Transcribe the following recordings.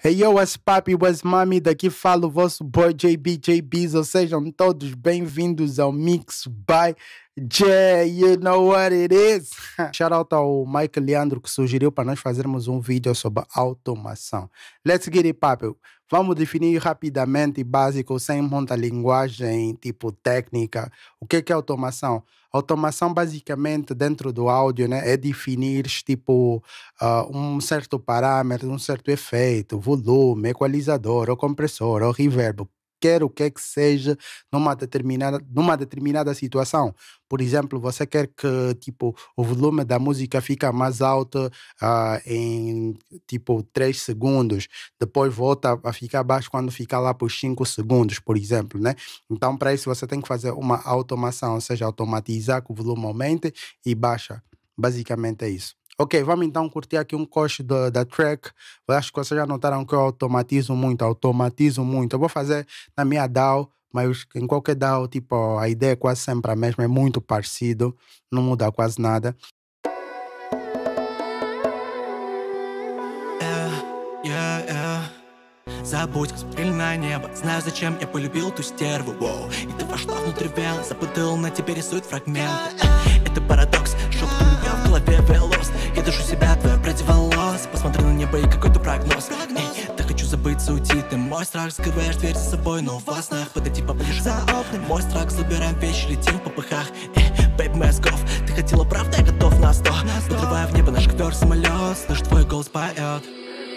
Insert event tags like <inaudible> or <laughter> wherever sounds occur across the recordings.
Hey yo, what's papi, what's mami, daqui falo o vosso boy JB, JBs, ou sejam todos bem-vindos ao Mix by Jay, you know what it is? <laughs> Shout out ao Mike Leandro que sugeriu para nós fazermos um vídeo sobre automação. Let's get it papel. Vamos definir rapidamente, básico, sem muita linguagem, tipo técnica. O que é, que é automação? Automação, basicamente, dentro do áudio, né, é definir, tipo, uh, um certo parâmetro, um certo efeito, volume, equalizador, ou compressor, ou reverb, quer o que é que seja numa determinada, numa determinada situação. Por exemplo, você quer que tipo, o volume da música fica mais alto uh, em tipo 3 segundos, depois volta a ficar baixo quando fica lá por 5 segundos, por exemplo. Né? Então, para isso, você tem que fazer uma automação, ou seja, automatizar que o volume aumente e baixa. Basicamente é isso. Ok, vamos então curtir aqui um coche da, da track. Eu acho que vocês já notaram que eu automatizo muito, automatizo muito. Eu vou fazer na minha DAO, mas em qualquer DAO, tipo, a ideia é quase sempre a mesma, é muito parecido, não muda quase nada. Yeah, yeah. Забудь, смотрели на небо Знаю, зачем я полюбил стерву Воу. И ты вошла внутрь вела на тебе рисует э, э. Это парадокс, в голове велос дышу себя, твоя прядь волос Посмотри на небо и какой-то прогноз Эй, так хочу забыться, уйти Ты мой страх, скрываешь дверь за собой Но во снах подойти поближе за окнами Мой страх, забираем вещи, летим в попыхах Эй, mask off, Ты хотела правда, я готов на сто Подрывая в небо наш ковер самолет Слышь, твой голос поет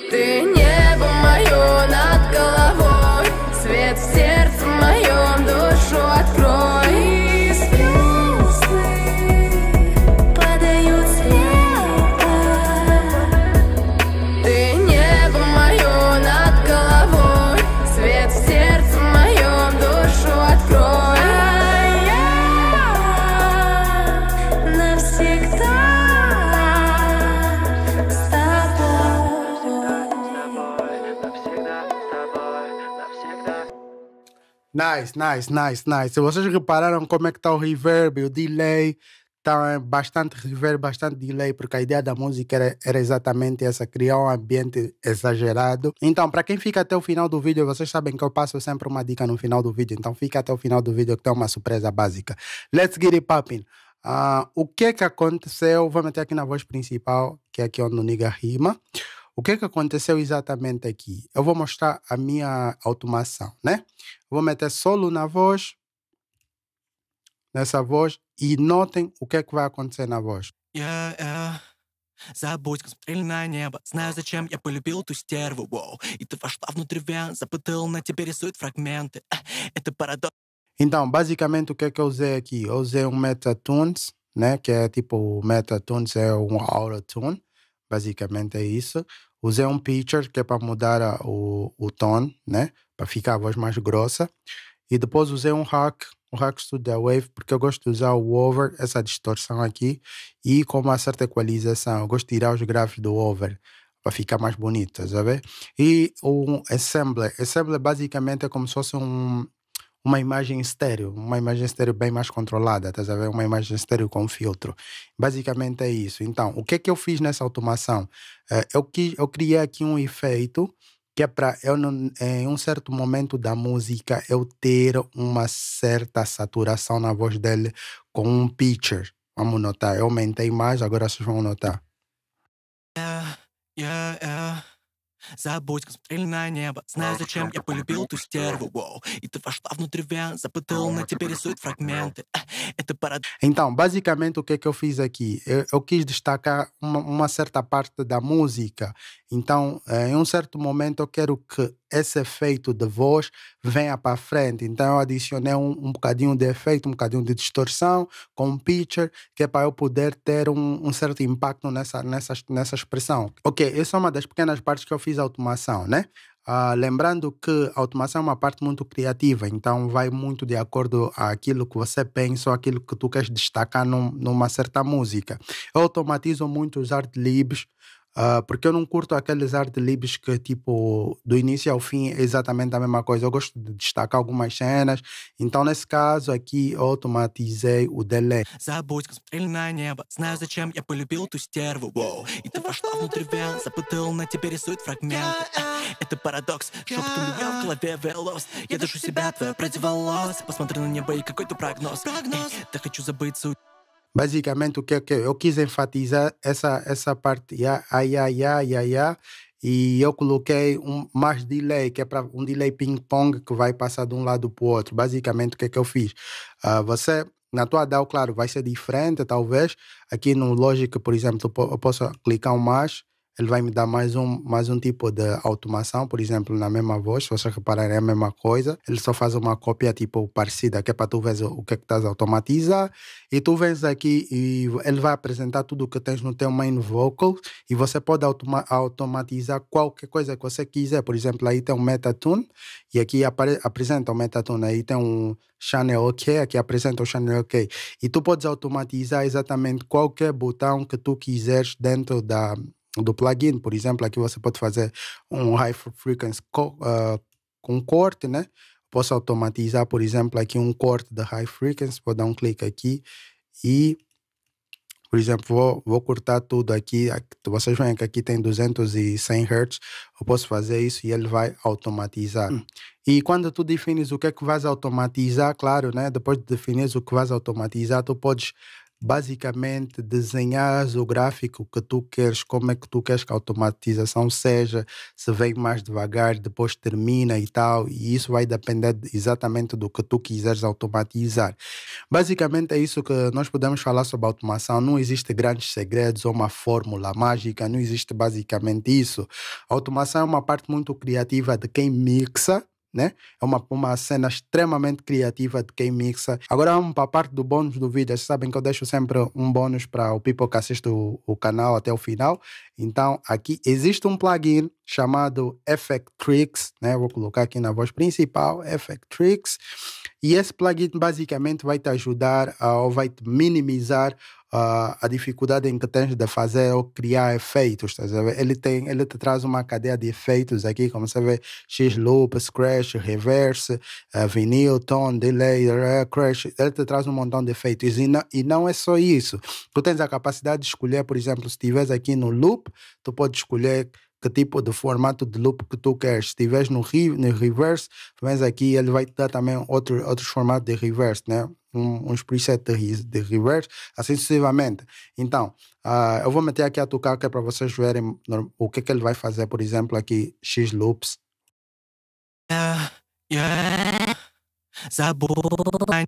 Ты небо мое над головой Свет в сердце Nice, nice, nice, nice. Se vocês repararam como é que está o reverb, o delay, está bastante reverb, bastante delay, porque a ideia da música era, era exatamente essa, criar um ambiente exagerado. Então, para quem fica até o final do vídeo, vocês sabem que eu passo sempre uma dica no final do vídeo, então fica até o final do vídeo que tem uma surpresa básica. Let's get it popping! Uh, ah, o que é que aconteceu? Vou meter aqui na voz principal, que é aqui onde o Niga rima. O que é que aconteceu exatamente aqui? Eu vou mostrar a minha automação, né? Vou meter solo na voz, nessa voz, e notem o que é que vai acontecer na voz. Yeah, yeah. Э, Забудь, как смотрели на небо Знаю, зачем я полюбил стерву И ты вошла внутрь вен Запытал, на тебе фрагменты э, Это парадокс Então, basicamente, o que é que eu usei aqui? Eu usei um Metatunes, né? Que é tipo, o Metatunes é um tune. Basicamente é isso. Usei um pitcher, que é para mudar a, o, o tom, né? Para ficar a voz mais grossa. E depois usei um hack, o um hack studio Wave, porque eu gosto de usar o over, essa distorção aqui, e com uma certa equalização. Eu gosto de tirar os graves do over para ficar mais bonito, sabe? E o assembler, assembler basicamente é como se fosse um uma imagem estéreo, uma imagem estéreo bem mais controlada, estás a ver? Uma imagem estéreo com filtro. Basicamente é isso. Então, o que é que eu fiz nessa automação? Eh, eu, quis, eu criei aqui um efeito que é para eu não, em um certo momento da música eu ter uma certa saturação na voz dele com um pitcher. Vamos notar, eu aumentei mais, agora vocês vão notar. Yeah, yeah, yeah. Забудь концентрильное небо Знаю, зачем я полюбил эту стерву wow. E tu вошла внутрь вен Запытал, на тебе рисует фрагменты Это парад... Então, basicamente o que é que eu fiz aqui? Eu, eu quis destacar uma, uma certa parte da música então, eh, em um certo momento, eu quero que esse efeito de voz venha para frente. Então, eu adicionei um, um bocadinho de efeito, um bocadinho de distorção com o pitcher, que é para eu poder ter um, um, certo impacto nessa, nessa, nessa expressão. Ok, essa é uma das pequenas partes que eu fiz automação, né? Uh, lembrando que a automação é uma parte muito criativa, então vai muito de acordo aquilo que você pensa ou aquilo que tu queres destacar num, numa certa música. Eu automatizo muito os art libs, ah, porque eu não curto aqueles art libs que, tipo, do início ao fim é exatamente a mesma coisa. Eu gosto de destacar algumas cenas. Então, nesse caso aqui, eu automatizei o delay. Basicamente, o que, é que eu quis enfatizar essa, essa parte, ya, e eu coloquei um mais delay, que é para um delay ping-pong que vai passar de um lado para o outro. Basicamente, o que é que eu fiz? Uh, você, na tua DAO, claro, vai ser diferente, talvez. Aqui no Logic, por exemplo, eu posso clicar um mais ele vai me dar mais um, mais um tipo de automação, por exemplo, na mesma voz, se vocês repararem é a mesma coisa, ele só faz uma cópia tipo parecida, que é para tu ver o que é que estás a automatizar, e tu vens aqui e ele vai apresentar tudo o que tens no teu main vocal, e você pode automa automatizar qualquer coisa que você quiser, por exemplo, aí tem um metatune, e aqui apresenta o metatune, aí tem um channel OK, aqui apresenta o channel OK, e tu podes automatizar exatamente qualquer botão que tu quiseres dentro da do plugin, por exemplo, aqui você pode fazer um high frequency co uh, com corte, né? Posso automatizar, por exemplo, aqui um corte da high frequency, vou dar um clique aqui e, por exemplo, vou, vou cortar tudo aqui, vocês veem que aqui tem 210 Hz, eu posso fazer isso e ele vai automatizar. Hum. E quando tu defines o que é que vais automatizar, claro, né? Depois de definir o que vais automatizar, tu podes basicamente desenhar o gráfico que tu queres, como é que tu queres que a automatização seja, se vem mais devagar, depois termina e tal, e isso vai depender exatamente do que tu quiseres automatizar. Basicamente é isso que nós podemos falar sobre automação, não existe grandes segredos ou uma fórmula mágica, não existe basicamente isso. A automação é uma parte muito criativa de quem mixa né? É uma, uma cena extremamente criativa de quem mixa. Agora vamos para a parte do bônus do vídeo. Vocês sabem que eu deixo sempre um bônus para o people que assiste o, o, canal até o final. Então, aqui existe um plugin chamado Effect né? Vou colocar aqui na voz principal, Effect Tricks. E esse plugin basicamente vai te ajudar ou vai te minimizar a, a dificuldade em que tens de fazer ou criar efeitos. Tá ele, tem, ele te traz uma cadeia de efeitos aqui, como você vê, X-Loop, Scratch, Reverse, uh, eh, Vinil, Tone, Delay, uh, Crash. Ele te traz um montão de efeitos. E não, e não é só isso. Tu tens a capacidade de escolher, por exemplo, se estiveres aqui no Loop, tu podes escolher que tipo de formato de loop que tu queres. Se tiveres no, re, no reverse, vens aqui ele vai te dar também outro, outros formatos de reverse, né? Um, uns preset de, de reverse, assim sucessivamente. Então, uh, eu vou meter aqui a tocar que é para vocês verem o que, é que ele vai fazer, por exemplo, aqui, X loops. Ah, yeah, yeah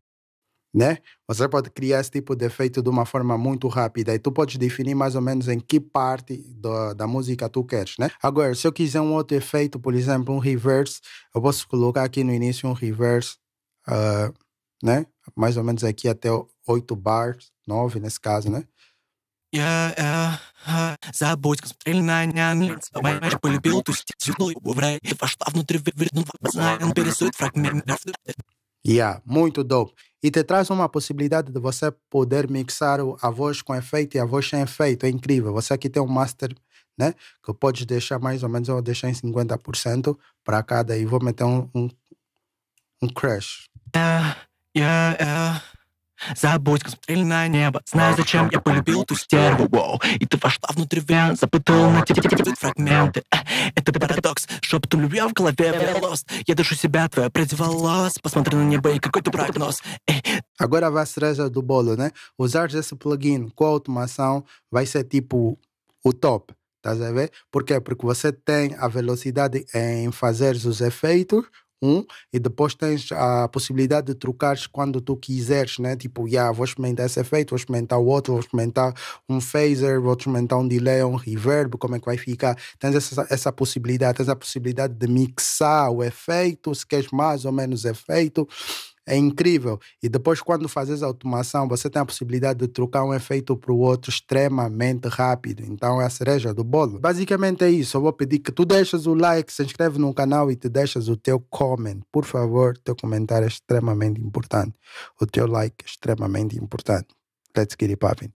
né? Você pode criar esse tipo de efeito de uma forma muito rápida e tu pode definir mais ou menos em que parte do, da música tu queres, né? Agora, se eu quiser um outro efeito, por exemplo, um reverse, eu posso colocar aqui no início um reverse, uh, né? Mais ou menos aqui até oito bars, nove nesse caso, né? Yeah, yeah, Yeah, muito dope. E te traz uma possibilidade de você poder mixar a voz com efeito e a voz sem efeito. É incrível. Você aqui tem um master, né? Que podes deixar mais ou menos, eu vou deixar em 50% para cada e vou meter um, um, um crash. Yeah, yeah, yeah. Забудь, смотрели на небо Знаю, зачем я полюбил ту стерву Воу. И ты вошла внутрь вен Запытал на тебе фрагменты Это парадокс Шепотом любви в голове лост. Я дышу себя, твоя прядь волос Посмотри на небо и какой ты прогноз Agora a cereja do bolo, né? Usar esse plugin com automação vai ser tipo o top. Estás a ver? Por quê? Porque você tem a velocidade em fazer os efeitos, um, e depois tens a possibilidade de trocares quando tu quiseres, né? Tipo, yeah, vou experimentar esse efeito, vou experimentar o outro, vou experimentar um phaser, vou experimentar um delay, um reverb, como é que vai ficar. Tens essa, essa possibilidade, tens a possibilidade de mixar o efeito, se queres mais ou menos efeito é incrível. E depois, quando fazes automação, você tem a possibilidade de trocar um efeito para o outro extremamente rápido. Então, é a cereja do bolo. Basicamente é isso. Eu vou pedir que tu deixas o like, se inscreve no canal e te deixas o teu comment. Por favor, teu comentário é extremamente importante. O teu like é extremamente importante. Let's get it popping.